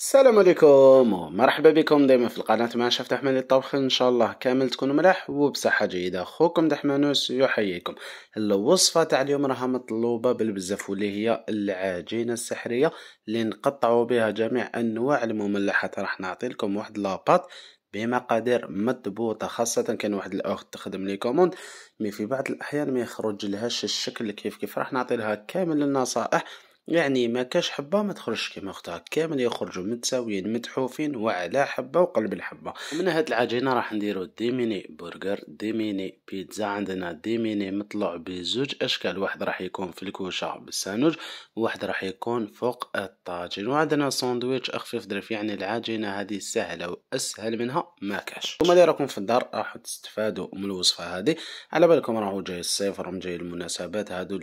السلام عليكم ومرحبا بكم دائما في القناة مع شفت أحمد الطبخ ان شاء الله كامل تكونوا ملاح وبصحة جيدة خوكم دحمانوس يحييكم الوصفة تاع اليوم راها مطلوبة بالبزاف واللي هي العجينة السحرية اللي نقطعوا بها جميع انواع المملحات راح نعطي لكم واحد لاباط بمقادير مضبوطه خاصه كان واحد الاخت تخدم لي كوموند مي في بعض الاحيان ما يخرج لهاش الشكل كيف كيف راح نعطي لها كامل النصائح يعني ما كاش حبة ما تخرجش كيما اختها كامل يخرجوا متساويين متحوفين وعلى حبة وقلب الحبة ومن هاد العجينة راح نديرو ديميني برجر ديميني بيتزا عندنا ديميني مطلع بزوج اشكال واحد راح يكون في الكوشة بالسانوج وواحد راح يكون فوق الطاجين وعندنا ساندويتش اخفيف ظريف يعني العجينة هذه سهلة واسهل منها ما كاش وما راكم في الدار راح تستفادوا من الوصفة هذه على بالكم راهو جاي الصيف راهم جاي المناسبات هادو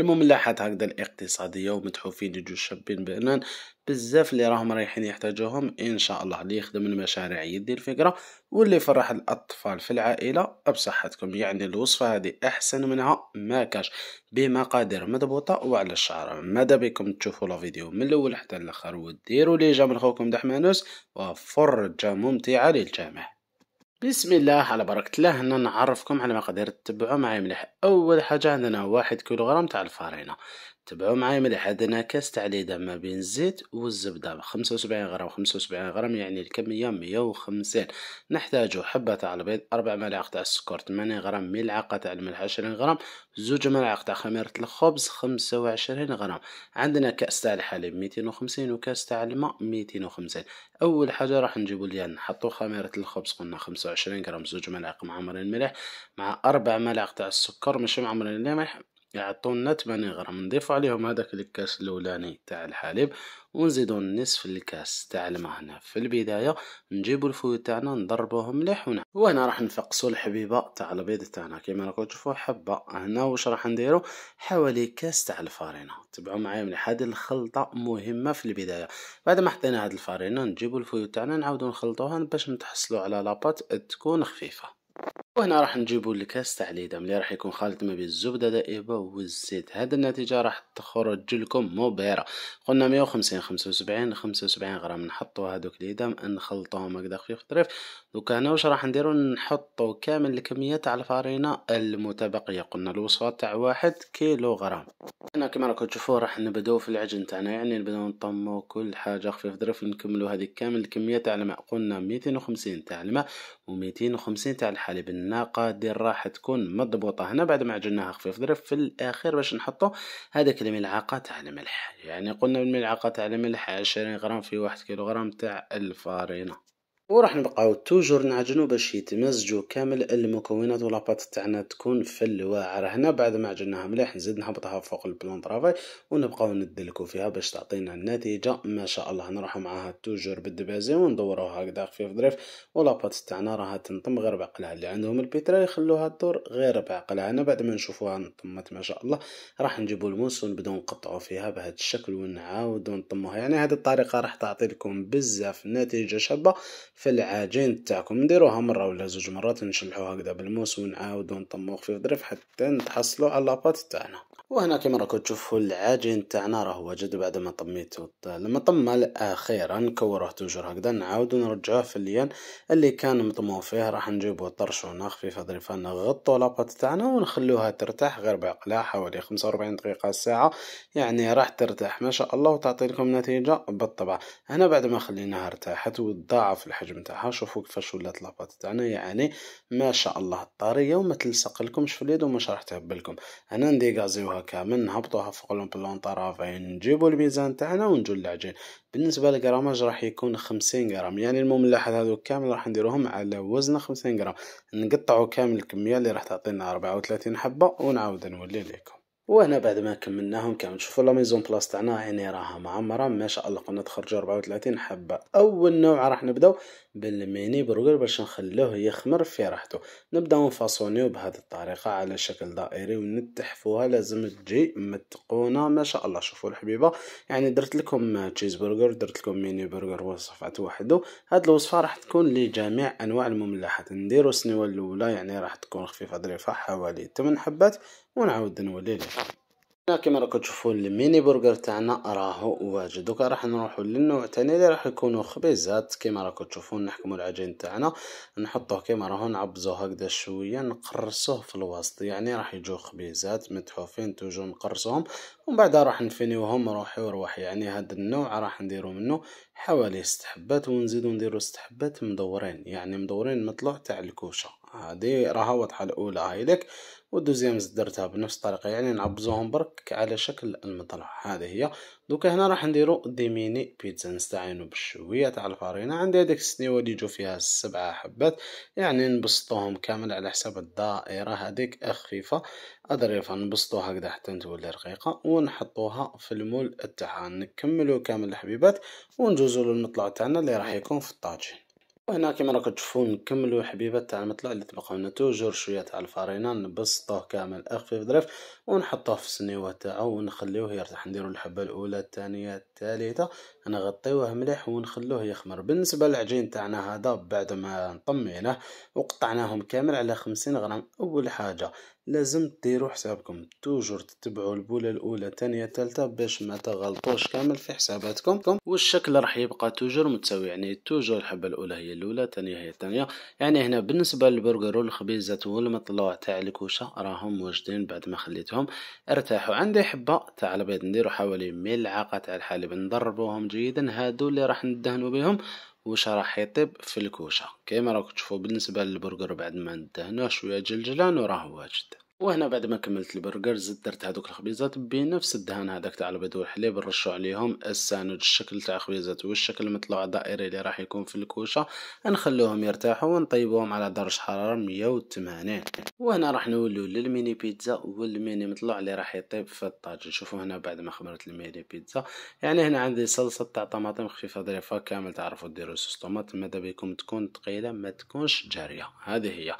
الملاحات هكذا الاقتصاديه ومتحوفين يجوا شابين بانان بزاف اللي راهم رايحين يحتاجوهم ان شاء الله اللي يخدم المشاريع يدي الفكره واللي يفرح الاطفال في العائله بصحتكم يعني الوصفه هذه احسن منها ما كاش بمقادير مضبوطه وعلى الشعر ماذا بكم تشوفوا لا فيديو من الاول حتى الاخر وديروا لي جام خوكم دحمانوس وفرجه ممتعه للجميع بسم الله على بركة الله هنا نعرفكم على مقادير تتبعوا معايا مليح أول حاجة عندنا واحد كيلوغرام تاع الفارينة تبعوا معايا مليح هذا كاس تاع ليدا ما بين الزيت والزبدة بخمسة وسبعين غرام خمسة غرام يعني الكمية مية وخمسين نحتاج حبة تاع البيض أربع ملاعق تاع السكر 8 غرام ملعقة تاع الملح عشرين غرام زوج ملاعق تاع خميرة الخبز خمسة غرام عندنا كأس تاع الحليب ميتين وكأس تاع الماء ميتين أول حاجة راح نجيبو ليا نحطو خميرة الخبز قلنا خمسة غرام زوج ملاعق معمرين مليح مع أربع ملاعق تاع السكر ماشي معمرين الملح يعطونا 8 غرام نضيف عليهم هذاك الكاس الاولاني تاع الحليب ونزيدو نصف الكاس تاع الماء هنا في البدايه نجيبو الفويو تاعنا نضربوهم مليح هنا وهنا راح نفقسو الحبيبه تاع البيض تاعنا كيما راكم تشوفوا حبه هنا واش راح نديرو حوالي كاس تاع الفارينه تبعوا معايا مليح هذه الخلطه مهمه في البدايه بعد ما حطينا هاد الفارينه نجيبو الفويو تاعنا نعاودو نخلطوها باش نتحصلوا على لاباط تكون خفيفه وهنا راح نجيبو الكاس تاع ليدام اللي راح يكون خالط ما بين الزبدة دائبة والزيت هاد النتيجة راح تخرج لكم مبهرة قلنا 150 75 75 غرام نحطو هادوك ليدام نخلطوهم هكذا خفيف طريف دوكا هنا واش راح نديرو نحطو كامل الكميات على الفرينة المتبقية قلنا الوصفة تاع واحد كيلو غرام هنا كما راكو تشوفو راح نبداو في العجن تاعنا يعني نبداو نطمو كل حاجة خفيف ظرف نكملو هاديك كامل الكمية تاع الماء قلنا ميتين وخمسين تاع الماء وميتين وخمسين تاع الحليب الناقة دير راح تكون مضبوطة هنا بعد ما عجناها خفيف ظرف في الاخير باش نحطو هذاك الملعقة تاع الملح يعني قلنا الملعقة تاع الملح عشرين غرام في واحد كيلو غرام تاع الفرينة وراح نبقاو توجور نعجنو باش يتمزجو كامل المكونات ولاباط تاعنا تكون في الواعر هنا بعد ما عجناها مليح نزيد نهبطها فوق البلون طرافاي ونبقاو ندلكو فيها باش تعطينا النتيجه ما شاء الله نروحو معاها توجور بالدبازي وندوروها هكذا خفيف ظريف ولاباط تاعنا راها تنطم غير بعقلها اللي عندهم البيترا يخلوها تدور غير بعقلها هنا بعد ما نشوفوها نطمت ما شاء الله راح نجيبو الموس ونبداو نقطعو فيها بهذا الشكل ونعاودو نطموها يعني هذه الطريقه راح تعطي لكم بزاف نتيجه شابه في العجين تاعكم نديروها مرة ولا زوج مرات نشلحوها هكذا بالموس ونعاودو نطموخ فيه ظريف حتى نتحصلو على لاباط تاعنا وهنا كما راكم تشوفوا العجين تاعنا راه وجد بعد ما طميته لما طمل اخيرا كوره توجور هكذا نعاود نرجعوه في الليان اللي كان مطمو فيه راح نجيبو طرشونا خفيفه ظريفه نغطو لاباط تاعنا ونخلوها ترتاح غير بعقلة حوالي 45 دقيقه ساعه يعني راح ترتاح ما شاء الله وتعطي لكم نتيجه بالطبع هنا بعد ما خليناها ارتاحت وتضاعف الحجم تاعها شوفوا كيفاش ولات لاباط تاعنا يعني ما شاء الله طريه وما تلصق لكمش في اليد ومش راح تهبلكم هنا نديغازيوها كامل نهبطوها فوق البلون طرفين نجيبو الميزان تاعنا ونجو العجين بالنسبه للجراماج راح يكون خمسين جرام يعني المملحات هذو كامل راح نديروهم على وزن خمسين جرام نقطعو كامل الكميه اللي راح تعطينا ربعة وثلاثين حبه ونعاود نولي ليكم وهنا بعد ما كملناهم كامل تشوفوا لا ميزون بلاص تاعنا هنا راها معمره ما شاء الله قلنا تخرج 34 حبه اول نوع راح نبداو بالميني برجر باش نخلوه يخمر في راحته نبداو نفاصونيو بهذه الطريقه على شكل دائري ونتحفوها لازم تجي متقونه ما شاء الله شوفوا الحبيبه يعني درت لكم تشيز برجر درت لكم ميني برجر وصفات وحده هاد الوصفه راح تكون لجميع انواع المملحات نديرو السنيوه الاولى يعني راح تكون خفيفه ظريفه حوالي 8 حبات ونعاود نولي لكم هنا كما راكم تشوفوا الميني برجر تاعنا راهو واجد دوكا راح نروحوا للنوع تاني اللي راح يكونوا خبيزات كما راكم تشوفوا نحكموا العجين تاعنا نحطوه كما راهو نعبزوه هكذا شويه نقرصوه في الوسط يعني راح يجوا خبيزات متحوفين توجو نقرصوهم ومن بعد راح نفنيوهم روحي وروح يعني هذا النوع راح نديرو منه حوالي ست حبات ونزيدو نديرو ست حبات مدورين يعني مدورين مطلوع تاع الكوشه هذه راها واضحه الاولى هايلك والدوزيام زدرتها بنفس الطريقه يعني نعبزوهم برك على شكل المطلع هذه هي دوكا هنا راح نديرو دي ميني بيتزا نستعينو بالشويه تاع الفرينه عندي هذيك السنيوه اللي يجو فيها السبعه حبات يعني نبسطوهم كامل على حساب الدائره هذيك خفيفه اظريفه نبسطوها هكذا حتى تولي رقيقه ونحطوها في المول تاعها نكملو كامل الحبيبات ونجوزو للمطلع تاعنا اللي راح يكون في الطاجين وهنا كما راكم تشوفون نكملو حبيبات تاع المطلع اللي تبقاو توجور شويه تاع الفارينه نبسطوه كامل اخفي ظرف ونحطوه في السنيوه تاعو ونخليوه يرتاح نديرو الحبه الاولى الثانيه الثالثه نغطيوه مليح ونخلوه يخمر بالنسبه للعجين تاعنا هذا بعد ما طميناه وقطعناهم كامل على 50 غرام اول حاجه لازم ديروا حسابكم توجور تتبعوا البوله الاولى الثانيه الثالثه باش ما تغلطوش كامل في حساباتكم والشكل راح يبقى توجور متساوي يعني توجور الحبه الاولى هي الاولى الثانيه هي الثانيه يعني هنا بالنسبه للبرجر والخبيزات والمطلوع تاع الكوشه راهم واجدين بعد ما خليتهم ارتاحوا عندي حبه تاع البيض نديروا حوالي ملعقه تاع الحليب نضربوهم جيدا هادو اللي راح ندهنوا بهم واش راح يطيب في الكوشه كيما راكم تشوفوا بالنسبه للبرجر بعد ما ندهنوه شويه جلجلان وراه واجد وهنا بعد ما كملت البرجر زدت درت هذوك الخبيزات بنفس الدهان هذاك تاع البيض والحليب نرشو عليهم الساندويتش الشكل تاع الخبيزات والشكل المطلوع الدائري اللي راح يكون في الكوشه نخلوهم يرتاحوا ونطيبوهم على درجه حراره 180 وهنا راح نولوا للميني بيتزا والميني مطلوع اللي راح يطيب في الطاج شوفوا هنا بعد ما خمرت الميني بيتزا يعني هنا عندي صلصه تاع طماطم خفيفه ظريفه كامل تعرفوا ديروا صوص طوماط ماذا بكم تكون ثقيله ما تكونش جاريه هذه هي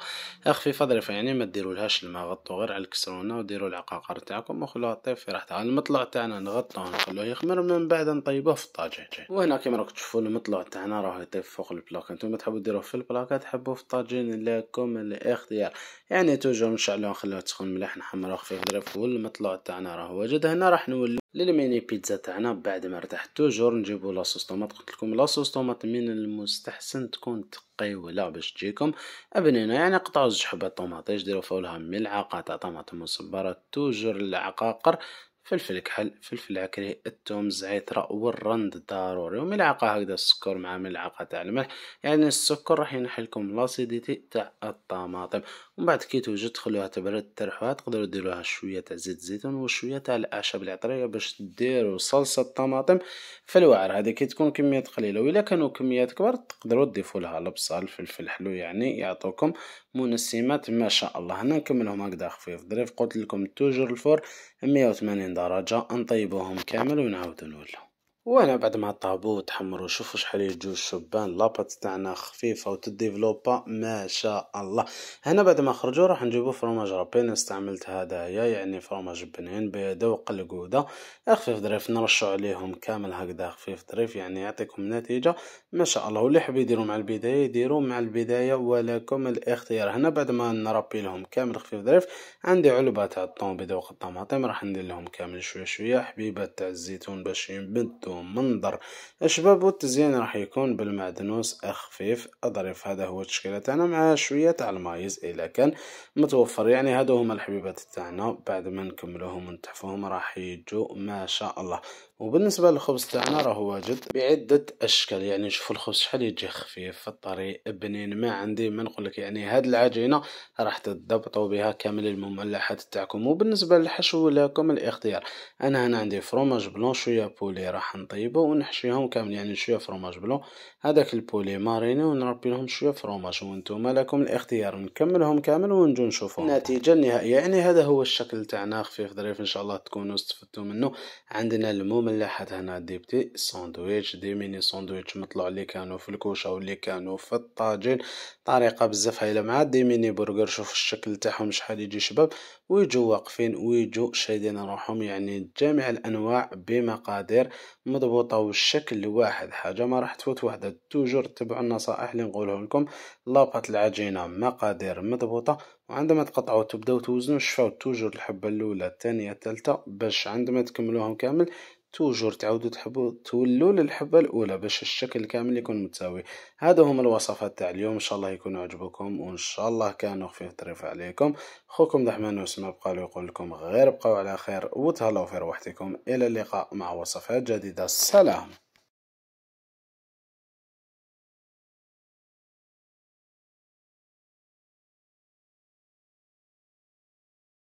خفيفه ظريفه يعني ما ديرولهاش الماء حطو غير على الكسرونه وديروا العقاقير تاعكم وخلوها طيب في راحتها المطلع تاعنا نغطوه ونخلوه يخمر من بعد نطيبوه في الطاجين وهنا كيما راكم تشوفوا المطلع تاعنا راه يطيب فوق البلاك انتم تحبوا ديروه في البلاكه تحبوا في الطاجين لكم الاختيار يعني توجور نشعلوه نخلوه تسخن مليح نحمروه خفيف ضرب والمطلع تاعنا راه واجد هنا راح نولي للميني بيتزا تاعنا بعد ما ارتحت توجور نجيبو لاصوص طوماط قلتلكم لاصوص طوماط من المستحسن تكون تقيوله باش تجيكم ابنينا يعني قطعوا زوج حبات طوماطيش ديروا فوقها ملعقه تاع طماطم مصبره توجور العقاقر فلفل كحل فلفل عكري الثوم الزعتر والرند ضروري وملعقه هكذا السكر مع ملعقه تاع الملح يعني السكر راح ينحلكم لاسيديتي تاع الطماطم ومن بعد كي توجد تخلوها تبرد ترحوها تقدروا ديروها شويه تاع زيت الزيتون وشويه تاع الاعشاب العطريه باش ديروا صلصه الطماطم في الوعر هذه كي تكون كميات قليله والا كانوا كميات كبار تقدروا تضيفوا لها البصل الفلفل الحلو يعني يعطوكم منسمات ما شاء الله هنا نكملهم هكذا خفيف ظريف قلت لكم توجور الفور 180 درجه نطيبوهم كامل ونعاودو نولو وانا بعد ما طابو تحمروا شوفوا شحال يجوا الشبان لاباط تاعنا خفيفه وتديفلوبا ما شاء الله هنا بعد ما خرجوا راح نجيبوا فرماج رابين استعملت هدايا يعني فرماج بنين بيضه وقلقوده خفيف ظريف نرشوا عليهم كامل هكذا خفيف ظريف يعني يعطيكم نتيجه ما شاء الله واللي حاب يديروا مع البدايه يديروا مع البدايه ولكم الاختيار هنا بعد ما نربي لهم كامل خفيف ظريف عندي علبه تاع الطون بيضه وقطه راح ندير لهم كامل شويه شويه حبيبات تاع الزيتون باش ينبدوا منظر الشباب والتزيين راح يكون بالمعدنوس خفيف اظرف هذا هو التشكيله تاعنا مع شويه تاع المايز الا كان متوفر يعني هادو هما الحبيبات تاعنا بعد ما نكملوهم ونتحفوهم راح يجو ما شاء الله وبالنسبة للخبز تاعنا راه واجد بعدة أشكال يعني شوفو الخبز شحال يجي خفيف الطريق بنين ما عندي ما نقولك يعني هاد العجينة راح تضبطوا بها كامل المملحات تاعكم وبالنسبة للحشو لكم الاختيار أنا هنا عندي فروماج بلون شوية بولي راح نطيبه ونحشيهم كامل يعني شوية فروماج بلون هذاك البولي ماريني ونربي لهم شوية فروماج وانتم لكم الاختيار نكملهم كامل ونجو نشوفهم النتيجة النهائية يعني هذا هو الشكل تاعنا خفيف ظريف إن شاء الله تكونوا استفدتوا منه عندنا الموم من هنا ديبتي ساندويتش دي ميني ساندويتش مطلوع اللي كانوا في الكوشة واللي كانوا في الطاجين طريقة بزاف هايلة مع دي ميني برجر شوف الشكل تاعهم شحال يجي شباب ويجو واقفين ويجو شايدين روحهم يعني جميع الانواع بمقادير مضبوطة والشكل واحد حاجة ما راح تفوت وحدة توجور تبعوا النصائح اللي نقوله لكم لاباط العجينة مقادير مضبوطة وعندما تقطعوا تبداو توزنوا شفاو توجور الحبة الاولى الثانية الثالثة باش عندما تكملوهم كامل توجور تعاودوا تحبوا تولوا للحبه الاولى باش الشكل كامل يكون متساوي هذا هما الوصفات تاع اليوم ان شاء الله يكونوا عجبكم وان شاء الله كانوا خفيف طريف عليكم خوكم دحمان وسما بقى له يقول لكم غير بقاو على خير وتهلاو في روحتكم الى اللقاء مع وصفات جديده السلام